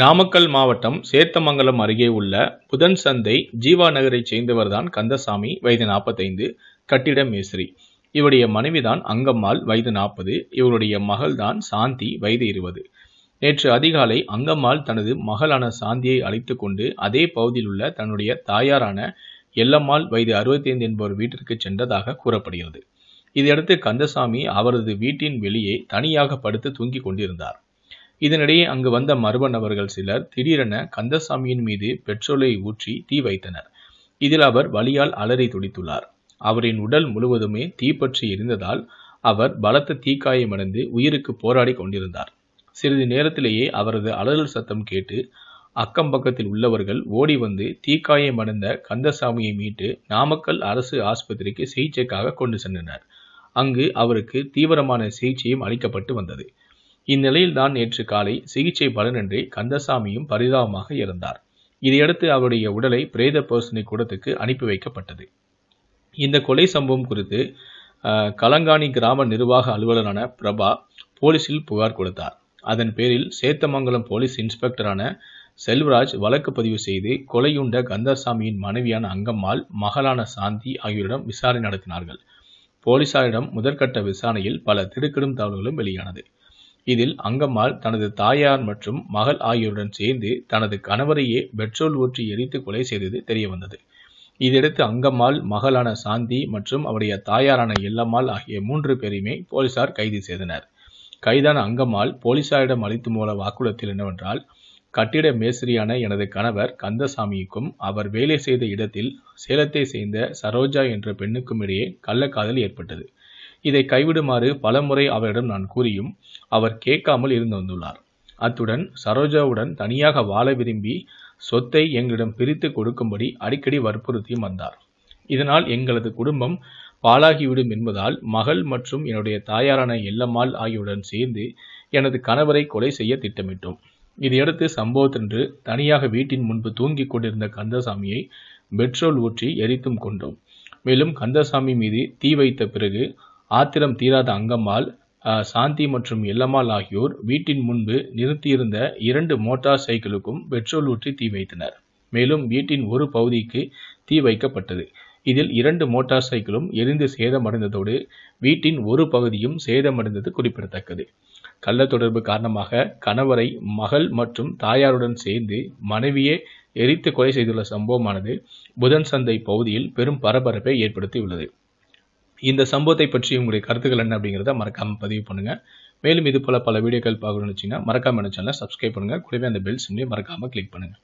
நாமக்கல் மாவட்டம் சேத்தமங்கலம் அருகே உள்ள புதன் சந்தை ஜீவா நகரைச் சேர்ந்தவர்தான் கந்தசாமி வயது நாற்பத்தைந்து கட்டிட மேஸ்திரி இவருடைய மனைவிதான் அங்கம்மாள் வயது நாற்பது இவருடைய மகள்தான் சாந்தி வயது இருபது நேற்று அதிகாலை அங்கம்மாள் தனது மகளான சாந்தியை அழைத்து கொண்டு அதே பகுதியில் உள்ள தன்னுடைய தாயாரான எல்லம்மாள் வயது அறுபத்தைந்து என்பவர் வீட்டிற்கு சென்றதாக கூறப்படுகிறது இதையடுத்து கந்தசாமி அவரது வீட்டின் வெளியே தனியாக படுத்து தூங்கிக் கொண்டிருந்தார் இதனிடையே அங்கு வந்த மர்ம நபர்கள் சிலர் திடீரென கந்தசாமியின் மீது பெட்ரோலை ஊற்றி தீ வைத்தனர் இதில் அவர் வலியால் அலறி துடித்துள்ளார் அவரின் உடல் முழுவதுமே தீப்பற்றி இருந்ததால் அவர் பலத்த தீக்காயமடைந்து உயிருக்கு போராடி கொண்டிருந்தார் சிறிது நேரத்திலேயே அவரது அலறல் சத்தம் கேட்டு அக்கம் பக்கத்தில் உள்ளவர்கள் ஓடி வந்து தீக்காயமடைந்த கந்தசாமியை மீட்டு நாமக்கல் அரசு ஆஸ்பத்திரிக்கு சிகிச்சைக்காக கொண்டு சென்றனர் அங்கு அவருக்கு தீவிரமான சிகிச்சையும் அளிக்கப்பட்டு வந்தது இந்நிலையில்தான் நேற்று காலை சிகிச்சை பலனின்றி கந்தசாமியும் பரிதாபமாக இருந்தார் இதையடுத்து அவருடைய உடலை பிரேத பரிசோதனை கூடத்துக்கு அனுப்பி வைக்கப்பட்டது இந்த கொலை சம்பவம் குறித்து கலங்காணி கிராம நிர்வாக அலுவலரான பிரபா போலீசில் புகார் கொடுத்தார் அதன் பேரில் சேத்தமங்கலம் போலீஸ் இன்ஸ்பெக்டரான செல்வராஜ் வழக்கு பதிவு செய்து கொலையுண்ட கந்தசாமியின் மனைவியான அங்கம்மாள் மகளான சாந்தி ஆகியோரிடம் விசாரணை நடத்தினார்கள் போலீசாரிடம் முதற்கட்ட விசாரணையில் பல திடுக்கிடும் தகவல்களும் வெளியானது இதில் அங்கம்மாள் தனது தாயார் மற்றும் மகள் ஆகியோருடன் சேர்ந்து தனது கணவரையே பெட்ரோல் ஊற்றி எரித்து கொலை செய்தது தெரியவந்தது இதையடுத்து அங்கம்மாள் மகளான சாந்தி மற்றும் அவருடைய தாயாரான எல்லம்மாள் ஆகிய மூன்று பேரையுமே போலீசார் கைது செய்தனர் கைதான அங்கம்மாள் போலீசாரிடம் அளித்து மூல வாக்குளத்தில் என்னவென்றால் கட்டிட மேஸ்திரியான எனது கணவர் கந்தசாமிக்கும் அவர் வேலை செய்த இடத்தில் சேலத்தை சேர்ந்த சரோஜா என்ற பெண்ணுக்கும் இடையே கள்ளக்காதல் ஏற்பட்டது இதை கைவிடுமாறு பலமுறை அவரிடம் நான் கூறியும் அவர் கேட்காமல் இருந்து வந்துள்ளார் அத்துடன் சரோஜாவுடன் தனியாக வாழ விரும்பி சொத்தை எங்களிடம் பிரித்து கொடுக்கும்படி அடிக்கடி வற்புறுத்தியும் வந்தார் இதனால் எங்களது குடும்பம் பாழாகிவிடும் என்பதால் மகள் மற்றும் என்னுடைய தாயாரான எல்லம்மாள் ஆகியோருடன் சேர்ந்து எனது கணவரை கொலை செய்ய திட்டமிட்டோம் இதையடுத்து சம்பவத்தன்று தனியாக வீட்டின் முன்பு தூங்கிக் கொண்டிருந்த கந்தசாமியை பெட்ரோல் ஊற்றி எரித்தும் கொண்டோம் மேலும் கந்தசாமி மீது தீ வைத்த பிறகு ஆத்திரம் தீராத அங்கம்மாள் சாந்தி மற்றும் இல்லம்மாள் ஆகியோர் வீட்டின் முன்பு நிறுத்தியிருந்த இரண்டு மோட்டார் சைக்கிளுக்கும் பெட்ரோல் ஊற்றி தீ வைத்தனர் மேலும் வீட்டின் ஒரு பகுதிக்கு தீ வைக்கப்பட்டது இதில் இரண்டு மோட்டார் சைக்கிளும் எரிந்து சேதமடைந்ததோடு வீட்டின் ஒரு பகுதியும் சேதமடைந்தது குறிப்பிடத்தக்கது கள்ள தொடர்பு காரணமாக கணவரை மகள் மற்றும் தாயாருடன் சேர்ந்து மனைவியே எரித்து கொலை செய்துள்ள சம்பவமானது புதன் சந்தை பகுதியில் பெரும் பரபரப்பை ஏற்படுத்தியுள்ளது இந்த சம்பவத்தை பற்றி உங்களுடைய கருத்துக்கள் என்ன அப்படிங்கிறத மறக்காமல் பதிவு பண்ணுங்கள் மேலும் இது போல் பல வீடியோக்கள் பார்க்கணும்னு வச்சிங்கன்னா மறக்காமல் என்ன சேனலை சப்ஸ்கிரைப் பண்ணுங்கள் கூடவே அந்த பெல் சிம்லையும் மறக்காமல் கிளிக் பண்ணுங்கள்